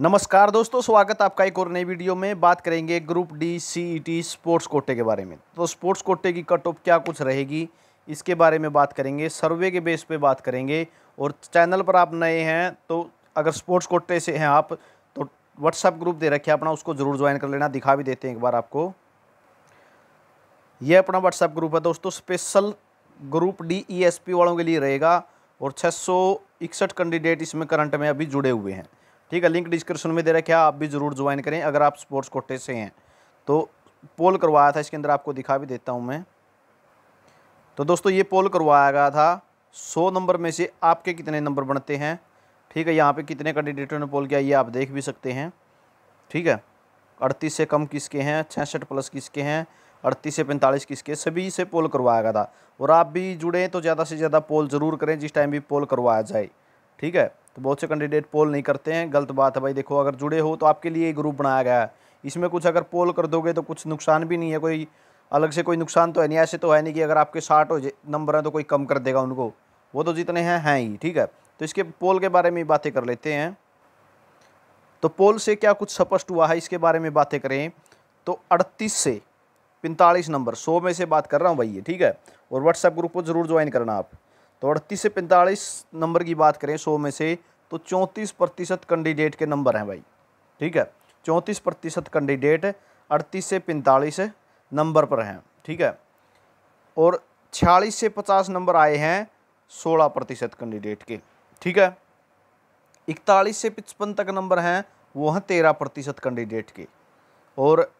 नमस्कार दोस्तों स्वागत आपका एक और नई वीडियो में बात करेंगे group D C E T sports कोटे के बारे में तो स्पोर्ट्स कोटे की कट ऑफ क्या कुछ रहेगी इसके बारे में बात करेंगे सर्वे के बेस पे बात करेंगे और चैनल पर आप नए हैं तो अगर स्पोर्ट्स कोटे से हैं आप तो व्हाट्सअप ग्रुप दे रखे अपना उसको ज़रूर ज्वाइन कर लेना दिखा भी देते हैं एक बार आपको ये अपना व्हाट्सअप ग्रुप है दोस्तों स्पेशल ग्रुप डी ई वालों के लिए रहेगा और छः कैंडिडेट इसमें करंट में अभी जुड़े हुए हैं ठीक है लिंक डिस्क्रिप्शन में दे रखे है आप भी ज़रूर ज्वाइन करें अगर आप स्पोर्ट्स कोटे से हैं तो पोल करवाया था इसके अंदर आपको दिखा भी देता हूँ मैं तो दोस्तों ये पोल करवाया गया था सौ नंबर में से आपके कितने नंबर बनते हैं ठीक है यहाँ पे कितने कैंडिडेटों ने पोल किया ये आप देख भी सकते हैं ठीक है अड़तीस से कम किसके हैं छसठ प्लस किसके हैं अड़तीस से पैंतालीस किसके सभी से पोल करवाया गया था और आप भी जुड़े तो ज़्यादा से ज़्यादा पोल ज़रूर करें जिस टाइम भी पोल करवाया जाए ठीक है तो बहुत से कैंडिडेट पोल नहीं करते हैं गलत बात है भाई देखो अगर जुड़े हो तो आपके लिए ग्रुप बनाया गया है इसमें कुछ अगर पोल कर दोगे तो कुछ नुकसान भी नहीं है कोई अलग से कोई नुकसान तो है नहीं ऐसे तो है नहीं कि अगर आपके साठ हो नंबर हैं तो कोई कम कर देगा उनको वो तो जितने हैं हैं ही ठीक है तो इसके पोल के बारे में बातें कर लेते हैं तो पोल से क्या कुछ स्पष्ट हुआ है इसके बारे में बातें करें तो अड़तीस से पैंतालीस नंबर सौ में से बात कर रहा हूँ भाई ये ठीक है और व्हाट्सएप ग्रुप को ज़रूर ज्वाइन करना आप तो अड़तीस से पैंतालीस नंबर की बात करें सौ में से तो चौंतीस प्रतिशत कैंडिडेट के नंबर हैं भाई ठीक है चौंतीस प्रतिशत कैंडिडेट अड़तीस से पैंतालीस नंबर पर हैं ठीक है और छियालीस से पचास नंबर आए हैं सोलह प्रतिशत कैंडिडेट के ठीक है इकतालीस से पचपन तक नंबर हैं वो हैं तेरह प्रतिशत कैंडिडेट के और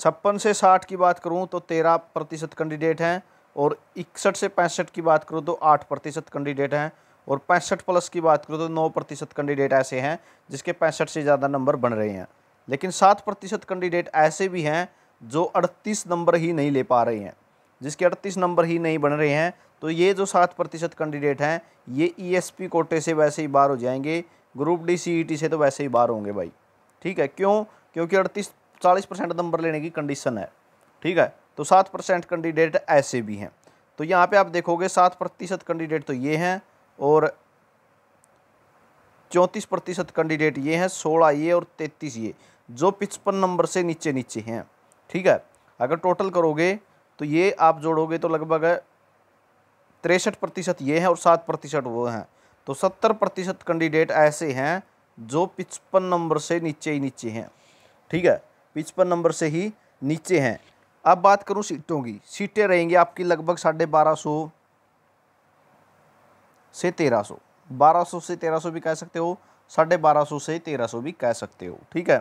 छप्पन से साठ की बात करूं तो तेरह प्रतिशत कैंडिडेट हैं और इकसठ से पैंसठ की बात करूं तो आठ प्रतिशत कैंडिडेट हैं और पैंसठ प्लस की बात करो तो नौ प्रतिशत कैंडिडेट ऐसे हैं जिसके पैंसठ से ज़्यादा नंबर बन रहे हैं लेकिन सात प्रतिशत कैंडिडेट ऐसे भी हैं जो अड़तीस नंबर ही नहीं ले पा रहे हैं जिसके अड़तीस नंबर ही नहीं बन रहे हैं तो ये जो सात प्रतिशत कैंडिडेट हैं ये पी e कोटे से वैसे ही बाहर हो जाएंगे ग्रुप डी टी e से तो वैसे ही बाहर होंगे भाई ठीक है क्यों क्योंकि अड़तीस चालीस परसेंट नंबर लेने की कंडीशन है ठीक है तो सात परसेंट कैंडिडेट ऐसे भी हैं तो यहाँ पे आप देखोगे सात प्रतिशत कैंडिडेट तो ये हैं और चौंतीस प्रतिशत कैंडिडेट ये हैं सोलह ये और तैंतीस ये जो पिचपन नंबर से नीचे नीचे हैं ठीक है अगर टोटल करोगे तो ये आप जोड़ोगे तो लगभग तिरसठ प्रतिशत ये हैं और सात प्रतिशत वो हैं तो सत्तर प्रतिशत कैंडिडेट ऐसे हैं जो पिचपन नंबर से नीचे ही नीचे हैं ठीक है पिचपन नंबर से ही नीचे हैं अब बात करूँ सीटों की सीटें रहेंगी आपकी लगभग साढ़े बारह सौ से तेरह सौ बारह सौ से तेरह सौ भी कह सकते हो साढ़े बारह सौ से तेरह सौ भी कह सकते हो ठीक है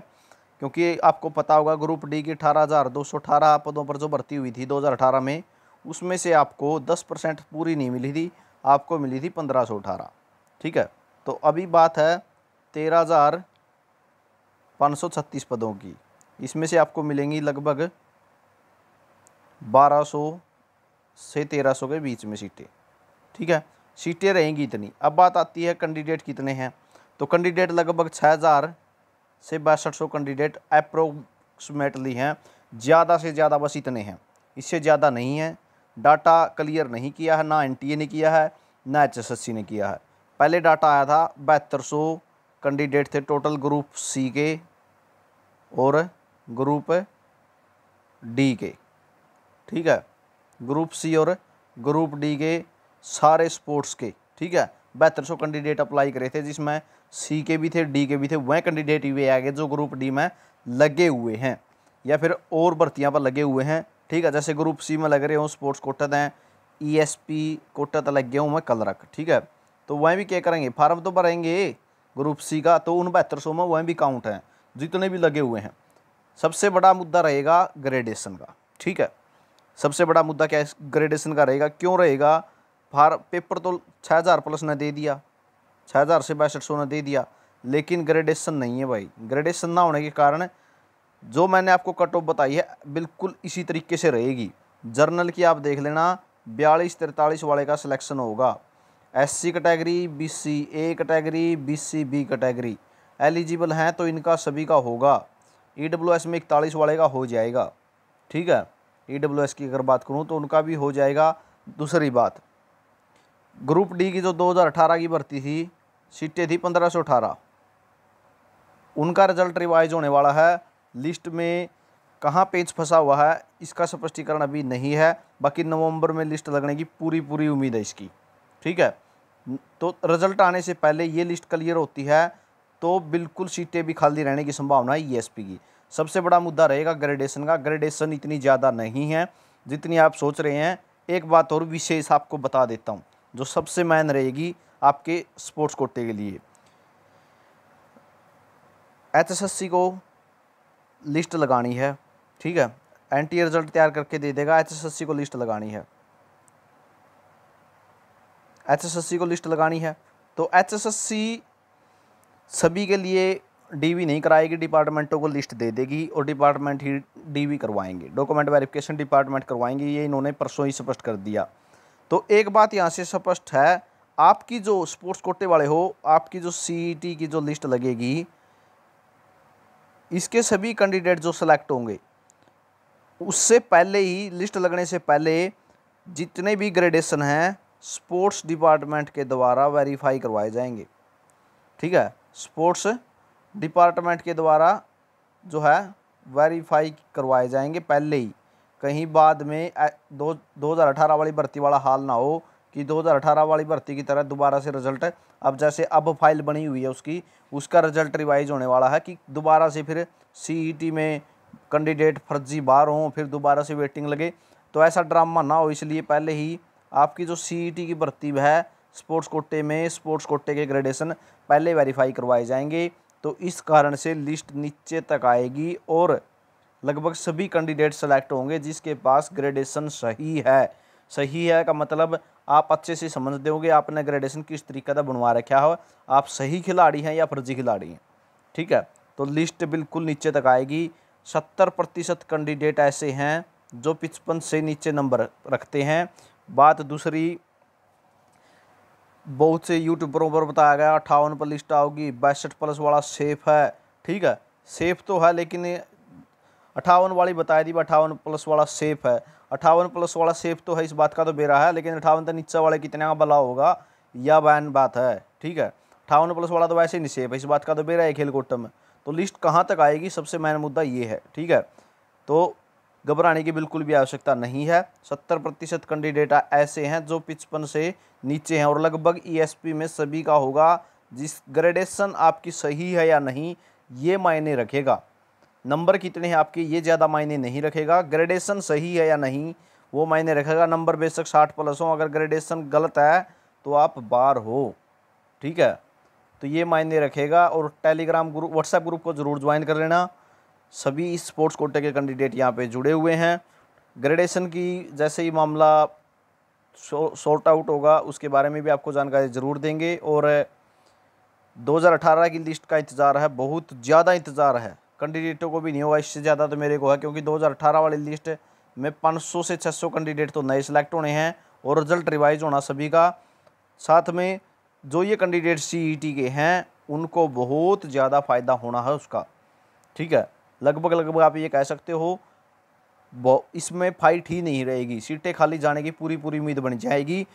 क्योंकि आपको पता होगा ग्रुप डी की अठारह हज़ार दो सौ अठारह पदों पर जो भर्ती हुई थी दो हज़ार अठारह में उसमें से आपको दस परसेंट पूरी नहीं मिली थी आपको मिली थी पंद्रह सौ अठारह ठीक है तो अभी बात है तेरह हज़ार पाँच सौ छत्तीस पदों की इसमें से आपको मिलेंगी लगभग बारह सौ से तेरह सौ के बीच में सीटें ठीक है सीटें रहेंगी इतनी अब बात आती है कैंडिडेट कितने हैं तो कैंडिडेट लगभग छः हज़ार से बासठ सौ कैंडिडेट अप्रोक्सीमेटली हैं ज़्यादा से ज़्यादा बस इतने हैं इससे ज़्यादा नहीं है डाटा क्लियर नहीं किया है ना एनटीए ने किया है ना एचएसएससी ने किया है पहले डाटा आया था बहत्तर सौ कैंडिडेट थे टोटल ग्रुप सी के और ग्रुप डी के ठीक है ग्रुप सी और ग्रुप डी के सारे स्पोर्ट्स के ठीक है बहत्तर सौ कैंडिडेट अप्लाई करे थे जिसमें सी के भी थे डी के भी थे वह कैंडिडेट वे आ गए जो ग्रुप डी में लगे हुए हैं या फिर और भर्तियाँ पर लगे हुए हैं ठीक है जैसे ग्रुप सी में लग रहे हों स्पोर्ट्स कोटा हैं ई एस पी कोटा तो लग गया हूँ मैं कल रख ठीक है तो वह भी क्या करेंगे फार्म तो भरेंगे ग्रुप सी का तो उन बहत्तर सौ में वह भी काउंट हैं जितने भी लगे हुए हैं सबसे बड़ा मुद्दा रहेगा ग्रेडेशन का ठीक है सबसे बड़ा मुद्दा क्या ग्रेडेशन का रहेगा क्यों रहेगा फार पेपर तो छः हज़ार प्लस ने दे दिया छः हज़ार से बासठ सौ ने दे दिया लेकिन ग्रेडेशन नहीं है भाई ग्रेडेशन ना होने के कारण जो मैंने आपको कट ऑफ बताई है बिल्कुल इसी तरीके से रहेगी जर्नल की आप देख लेना बयालीस तिरतालीस वाले का सिलेक्शन होगा S C category B C A category B C B category eligible हैं तो इनका सभी का होगा ई डब्ल्यू एस में इकतालीस वाले का हो जाएगा ठीक है ई डब्ल्यू एस की अगर बात करूँ तो उनका भी हो जाएगा दूसरी बात ग्रुप डी की जो 2018 की भर्ती थी सीटें थी 1518 उनका रिजल्ट रिवाइज होने वाला है लिस्ट में कहाँ पेज फंसा हुआ है इसका स्पष्टीकरण अभी नहीं है बाकी नवंबर में लिस्ट लगने की पूरी पूरी उम्मीद है इसकी ठीक है तो रिजल्ट आने से पहले ये लिस्ट क्लियर होती है तो बिल्कुल सीटें भी खाली रहने की संभावना है ई e की सबसे बड़ा मुद्दा रहेगा ग्रेडेशन का ग्रेडेशन इतनी ज़्यादा नहीं है जितनी आप सोच रहे हैं एक बात और विशेष आपको बता देता हूँ जो सबसे मैन रहेगी आपके स्पोर्ट्स कोटे के लिए एचएसएससी को लिस्ट लगानी है ठीक है एंटी रिजल्ट तैयार करके दे देगा एचएसएससी को लिस्ट लगानी है एचएसएससी को लिस्ट लगानी है तो एचएसएससी सभी के लिए डीवी नहीं कराएगी डिपार्टमेंटों को लिस्ट दे देगी और डिपार्टमेंट ही डीवी करवाएंगे डॉक्यूमेंट वेरिफिकेशन डिपार्टमेंट करवाएंगे ये इन्होंने परसों ही स्पष्ट कर दिया तो एक बात यहाँ से स्पष्ट है आपकी जो स्पोर्ट्स कोटे वाले हो आपकी जो सीईटी e की जो लिस्ट लगेगी इसके सभी कैंडिडेट जो सेलेक्ट होंगे उससे पहले ही लिस्ट लगने से पहले जितने भी ग्रेडेशन हैं स्पोर्ट्स डिपार्टमेंट के द्वारा वेरीफाई करवाए जाएंगे ठीक है स्पोर्ट्स डिपार्टमेंट के द्वारा जो है वेरीफाई करवाए जाएंगे पहले ही कहीं बाद में दो दो हज़ार अठारह वाली भर्ती वाला हाल ना हो कि 2018 वाली भर्ती की तरह दोबारा से रिजल्ट अब जैसे अब फाइल बनी हुई है उसकी उसका रिजल्ट रिवाइज होने वाला है कि दोबारा से फिर सी e में कैंडिडेट फर्जी बाहर हों फिर दोबारा से वेटिंग लगे तो ऐसा ड्रामा ना हो इसलिए पहले ही आपकी जो सी e की भर्ती है स्पोर्ट्स कोटे में स्पोर्ट्स कोटे के ग्रेडेशन पहले वेरीफाई करवाए जाएंगे तो इस कारण से लिस्ट नीचे तक आएगी और लगभग सभी कैंडिडेट सेलेक्ट होंगे जिसके पास ग्रेडेशन सही है सही है का मतलब आप अच्छे से समझ दोगे आपने ग्रेडेशन किस तरीके का बनवा रखा हो आप सही खिलाड़ी हैं या फर्जी खिलाड़ी हैं ठीक है तो लिस्ट बिल्कुल नीचे तक आएगी सत्तर प्रतिशत कैंडिडेट ऐसे हैं जो पिचपन से नीचे नंबर रखते हैं बात दूसरी बहुत से यूट्यूबरों पर बताया गया अट्ठावन पर लिस्ट आओगी बैसठ प्लस वाला सेफ है ठीक है सेफ तो है लेकिन अठावन वाली बताई दी अठावन प्लस वाला सेफ है अठावन प्लस वाला सेफ तो है इस बात का तो बेरा है लेकिन अठावन तो नीचे वाले कितने का भला होगा यह बहन बात है ठीक है अट्ठावन प्लस वाला तो वैसे ही नहीं सेफ है इस बात का तो बेरा है खेल कोट्टम में तो लिस्ट कहाँ तक आएगी सबसे मेन मुद्दा ये है ठीक है तो घबराने की बिल्कुल भी आवश्यकता नहीं है सत्तर प्रतिशत कैंडिडेट ऐसे हैं जो पिचपन से नीचे हैं और लगभग ईएसपी e में सभी का होगा जिस ग्रेडेशन आपकी सही है या नहीं ये मायने रखेगा नंबर कितने हैं आपके ये ज़्यादा मायने नहीं रखेगा ग्रेडेशन सही है या नहीं वो मायने रखेगा नंबर बेशक साठ प्लस हो अगर ग्रेडेशन गलत है तो आप बार हो ठीक है तो ये मायने रखेगा और टेलीग्राम ग्रुप व्हाट्सएप ग्रुप को ज़रूर ज्वाइन कर लेना सभी स्पोर्ट्स कोटे के कैंडिडेट यहाँ पे जुड़े हुए हैं ग्रेडेशन की जैसे ही मामला सॉर्ट आउट होगा उसके बारे में भी आपको जानकारी ज़रूर देंगे और 2018 की लिस्ट का इंतज़ार है बहुत ज़्यादा इंतज़ार है कैंडिडेटों को भी नहीं होगा इससे ज़्यादा तो मेरे को है क्योंकि 2018 वाली लिस्ट में 500 से 600 कैंडिडेट तो नए सिलेक्ट होने हैं और रिजल्ट रिवाइज होना सभी का साथ में जो ये कैंडिडेट सी e के हैं उनको बहुत ज़्यादा फ़ायदा होना है उसका ठीक है लगभग लगभग आप ये कह सकते हो इसमें फाइट ही नहीं रहेगी सीटें खाली जाने की पूरी पूरी उम्मीद बन जाएगी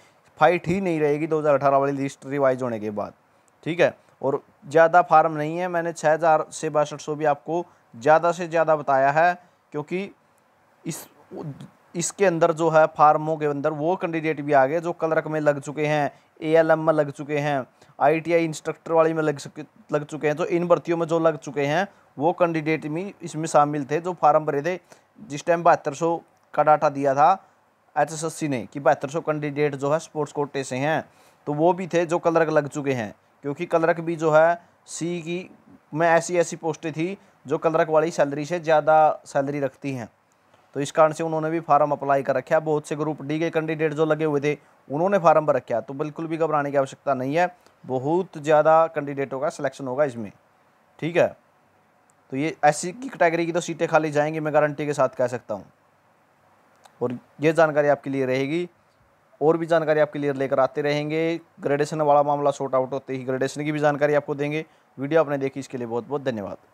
फाइट ही नहीं रहेगी 2018 वाली लिस्ट रिवाइज होने के बाद ठीक है और ज़्यादा फार्म नहीं है मैंने छः हज़ार से बासठ सौ भी आपको ज़्यादा से ज़्यादा बताया है क्योंकि इस इसके अंदर जो है फार्मों के अंदर वो कैंडिडेट भी आ गए जो कलरक में लग चुके हैं ए एल एम में लग चुके हैं आई टी आई इंस्ट्रक्टर वाली में लग लग चुके हैं तो इन भर्तियों में जो लग चुके हैं वो कैंडिडेट भी इसमें शामिल थे जो फार्म भरे थे जिस टाइम बहत्तर सौ का डाटा दिया था एच एस एस सी ने कि बहत्तर सौ कैंडिडेट जो है स्पोर्ट्स कोटे से हैं तो वो भी थे जो कलरक लग चुके हैं क्योंकि कलरक भी जो है सी की में ऐसी ऐसी पोस्टें थी जो कलरक वाली सैलरी से ज़्यादा सैलरी रखती हैं तो इस कारण से उन्होंने भी फार्म अप्लाई कर रखा है बहुत से ग्रुप डी के कैंडिडेट जो लगे हुए थे उन्होंने फार्म भर रखा तो बिल्कुल भी घबराने की आवश्यकता नहीं है बहुत ज़्यादा कैंडिडेटों का सिलेक्शन होगा इसमें ठीक है तो ये ऐसी की कैटेगरी की तो सीटें खाली जाएंगी मैं गारंटी के साथ कह सकता हूँ और ये जानकारी आपके लिए रहेगी और भी जानकारी आपके लिए लेकर आते रहेंगे ग्रेडेशन वाला मामला शॉर्ट आउट होते ही ग्रेडेशन की भी जानकारी आपको देंगे वीडियो आपने देखी इसके लिए बहुत बहुत धन्यवाद